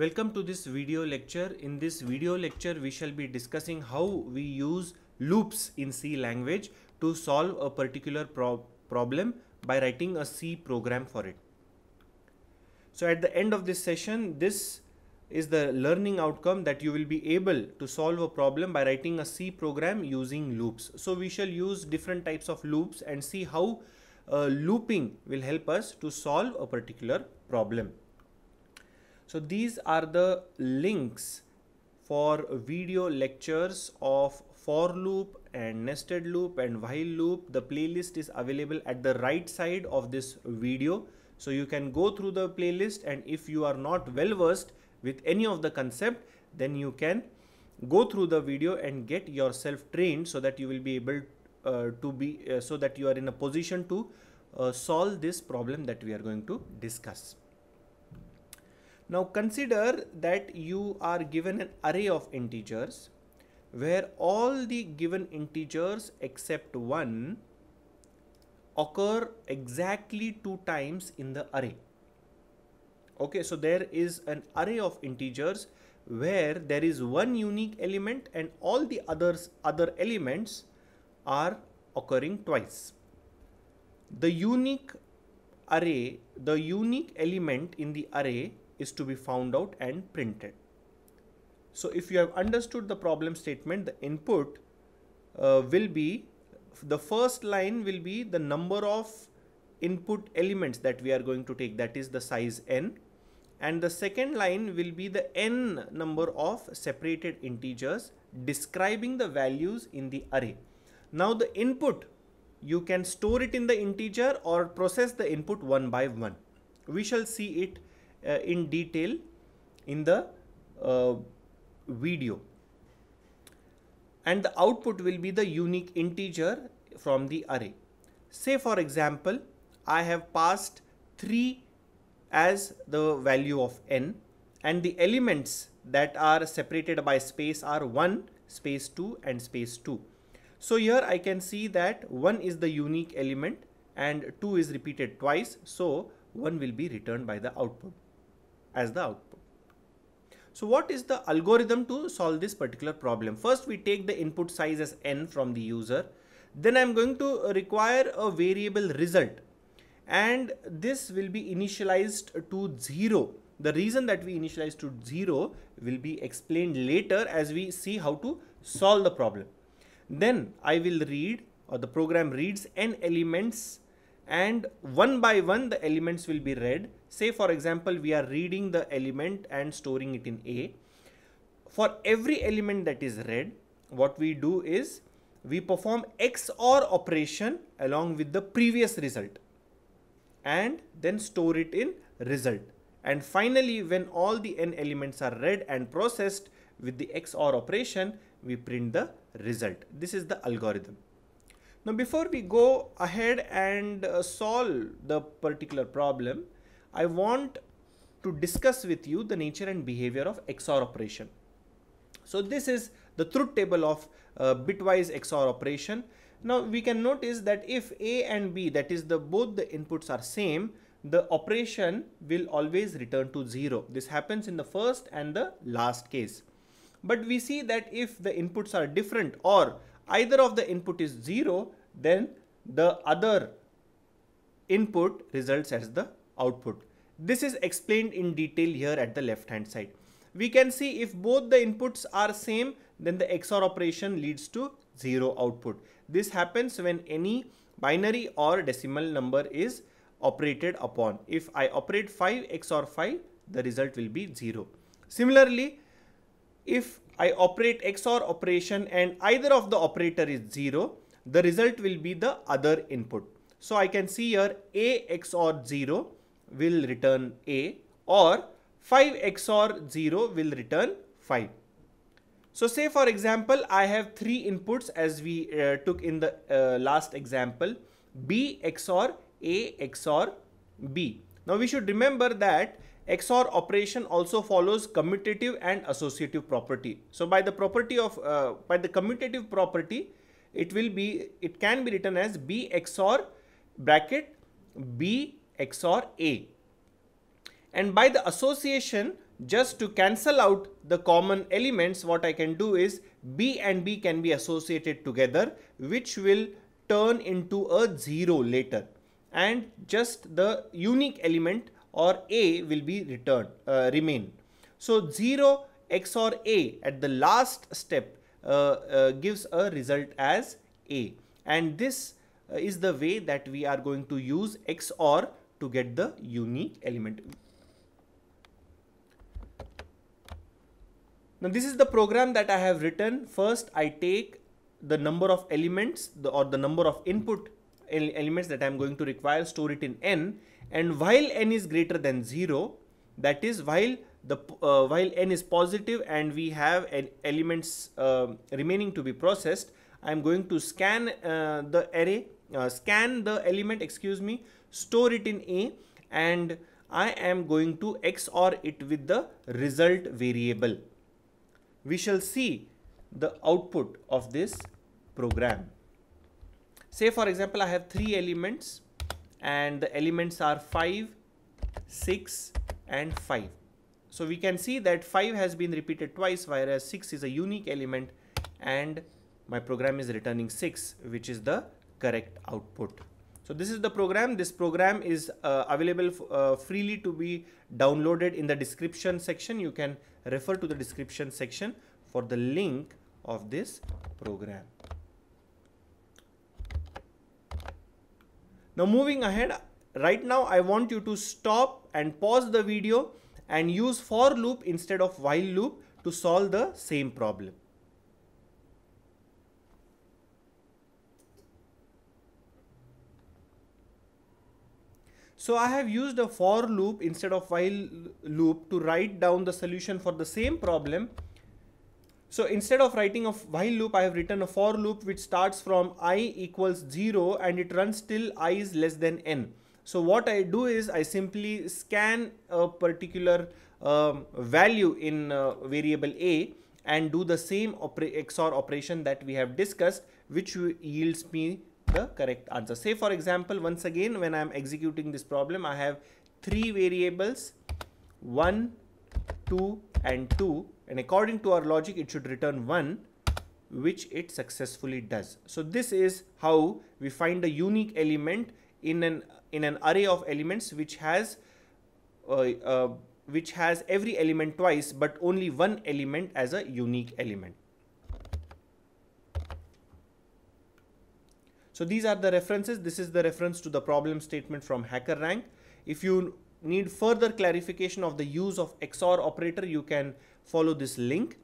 Welcome to this video lecture. In this video lecture, we shall be discussing how we use loops in C language to solve a particular pro problem by writing a C program for it. So at the end of this session, this is the learning outcome that you will be able to solve a problem by writing a C program using loops. So we shall use different types of loops and see how uh, looping will help us to solve a particular problem. So these are the links for video lectures of for loop and nested loop and while loop. The playlist is available at the right side of this video. So you can go through the playlist and if you are not well versed with any of the concept, then you can go through the video and get yourself trained so that you will be able uh, to be uh, so that you are in a position to uh, solve this problem that we are going to discuss. Now consider that you are given an array of integers where all the given integers except one occur exactly two times in the array. Okay, so there is an array of integers where there is one unique element and all the others other elements are occurring twice. The unique array, the unique element in the array is to be found out and printed. So if you have understood the problem statement, the input uh, will be, the first line will be the number of input elements that we are going to take, that is the size n. And the second line will be the n number of separated integers describing the values in the array. Now the input, you can store it in the integer or process the input one by one. We shall see it uh, in detail in the uh, video and the output will be the unique integer from the array. Say for example, I have passed 3 as the value of n and the elements that are separated by space are 1, space 2 and space 2. So here I can see that 1 is the unique element and 2 is repeated twice. So 1 will be returned by the output as the output. So what is the algorithm to solve this particular problem? First, we take the input size as n from the user. Then I'm going to require a variable result and this will be initialized to zero. The reason that we initialize to zero will be explained later as we see how to solve the problem. Then I will read or the program reads n elements and one by one the elements will be read. Say for example, we are reading the element and storing it in A. For every element that is read, what we do is we perform XOR operation along with the previous result and then store it in result. And finally, when all the n elements are read and processed with the XOR operation, we print the result. This is the algorithm. Now before we go ahead and uh, solve the particular problem, I want to discuss with you the nature and behavior of XOR operation. So this is the truth table of uh, bitwise XOR operation. Now we can notice that if A and B that is the both the inputs are same the operation will always return to 0. This happens in the first and the last case. But we see that if the inputs are different or either of the input is 0, then the other input results as the output. This is explained in detail here at the left hand side. We can see if both the inputs are same, then the XOR operation leads to 0 output. This happens when any binary or decimal number is operated upon. If I operate 5 XOR 5, the result will be 0. Similarly, if I operate XOR operation and either of the operator is 0, the result will be the other input. So I can see here A XOR 0 will return A or 5 XOR 0 will return 5. So say for example, I have three inputs as we uh, took in the uh, last example, B XOR A XOR B. Now we should remember that XOR operation also follows commutative and associative property. So by the property of, uh, by the commutative property, it will be, it can be written as B XOR bracket B XOR A. And by the association, just to cancel out the common elements, what I can do is B and B can be associated together, which will turn into a zero later. And just the unique element or a will be returned, uh, remain. So 0 XOR a at the last step uh, uh, gives a result as a and this uh, is the way that we are going to use XOR to get the unique element. Now this is the program that I have written. First I take the number of elements the, or the number of input elements that I'm going to require, store it in n. And while n is greater than 0, that is while the uh, while n is positive and we have elements uh, remaining to be processed, I'm going to scan uh, the array, uh, scan the element, excuse me, store it in a and I am going to XOR it with the result variable. We shall see the output of this program say for example i have three elements and the elements are 5 6 and 5 so we can see that 5 has been repeated twice whereas 6 is a unique element and my program is returning 6 which is the correct output so this is the program this program is uh, available uh, freely to be downloaded in the description section you can refer to the description section for the link of this program Now moving ahead, right now I want you to stop and pause the video and use for loop instead of while loop to solve the same problem. So I have used a for loop instead of while loop to write down the solution for the same problem so instead of writing a while loop, I have written a for loop which starts from i equals 0 and it runs till i is less than n. So what I do is I simply scan a particular um, value in uh, variable a and do the same XOR operation that we have discussed which yields me the correct answer. Say for example, once again when I am executing this problem, I have three variables 1, 2 and 2 and according to our logic it should return 1 which it successfully does. So this is how we find a unique element in an in an array of elements which has uh, uh, which has every element twice but only one element as a unique element. So these are the references. This is the reference to the problem statement from HackerRank. If you need further clarification of the use of XOR operator, you can follow this link.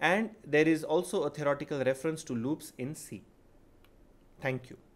And there is also a theoretical reference to loops in C. Thank you.